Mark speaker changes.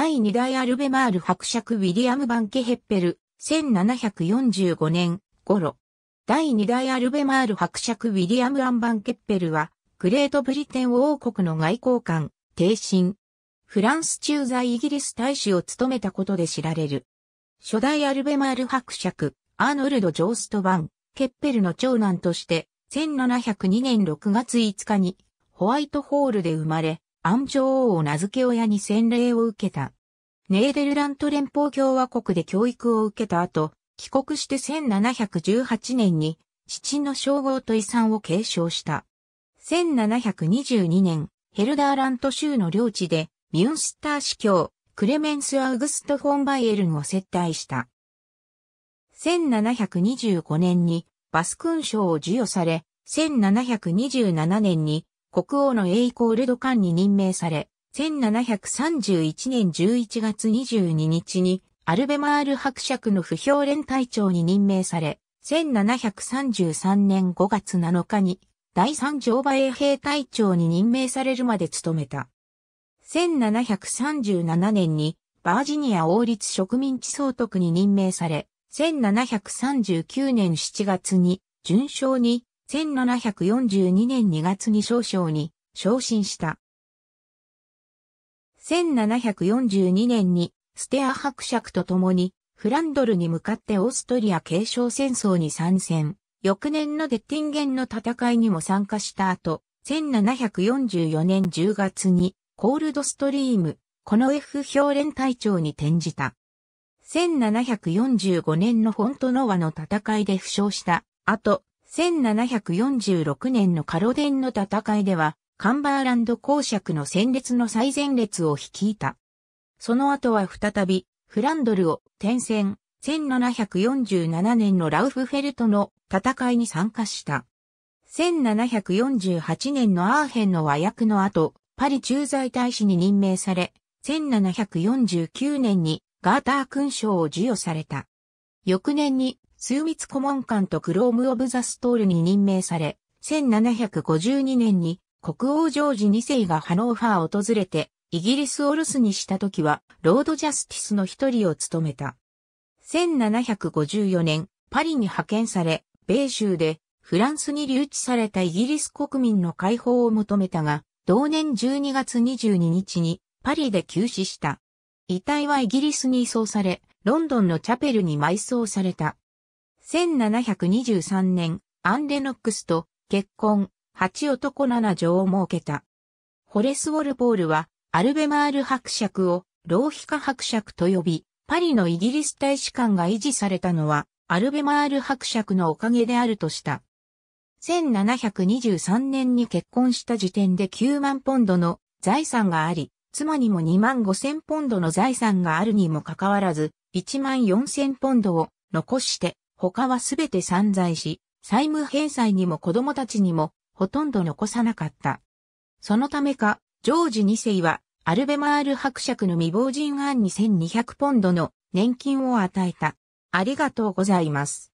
Speaker 1: 第2代アルベマール伯爵ウィリアム・バンケヘッペル、1745年頃。第2代アルベマール伯爵ウィリアム・アン・バンケッペルは、グレートブリテン王国の外交官、帝臣。フランス駐在イギリス大使を務めたことで知られる。初代アルベマール伯爵、アーノルド・ジョースト・バン、ケッペルの長男として、1702年6月5日に、ホワイトホールで生まれ、ン安城王を名付け親に洗礼を受けた。ネーデルラント連邦共和国で教育を受けた後、帰国して1718年に父の称号と遺産を継承した。1722年、ヘルダーラント州の領地で、ミュンスター司教、クレメンス・アウグスト・フォンバイエルンを接待した。1725年にバス勲賞を授与され、1727年に国王の栄光ルドカンに任命され、1731年11月22日にアルベマール伯爵の不評連隊長に任命され、1733年5月7日に第三乗馬衛兵隊長に任命されるまで務めた。1737年にバージニア王立植民地総督に任命され、1739年7月に順将に1742年2月に少将に昇進した。1742年にステア伯爵と共にフランドルに向かってオーストリア継承戦争に参戦。翌年のデッティンゲンの戦いにも参加した後、1744年10月にコールドストリーム、この F 評連隊長に転じた。1745年のフォントノワの戦いで負傷した後、1746年のカロデンの戦いでは、カンバーランド公爵の戦列の最前列を率いた。その後は再び、フランドルを転戦、1747年のラウフフェルトの戦いに参加した。1748年のアーヘンの和訳の後、パリ駐在大使に任命され、1749年にガーター勲章を授与された。翌年に枢密顧問官とクローム・オブ・ザ・ストールに任命され、1752年に国王ジョージ2世がハノーファーを訪れて、イギリスを留守にした時は、ロード・ジャスティスの一人を務めた。1754年、パリに派遣され、米州でフランスに留置されたイギリス国民の解放を求めたが、同年12月22日にパリで急死した。遺体はイギリスに移送され、ロンドンのチャペルに埋葬された。1723年、アンデノックスと結婚、八男七女を設けた。ホレス・ウォルポールは、アルベマール伯爵を、浪費家伯爵と呼び、パリのイギリス大使館が維持されたのは、アルベマール伯爵のおかげであるとした。1723年に結婚した時点で9万ポンドの財産があり、妻にも2万5千ポンドの財産があるにもかかわらず、1万4千ポンドを残して他はすべて散財し、債務返済にも子供たちにもほとんど残さなかった。そのためか、ジョージ2世はアルベマール伯爵の未亡人案に1200ポンドの年金を与えた。ありがとうございます。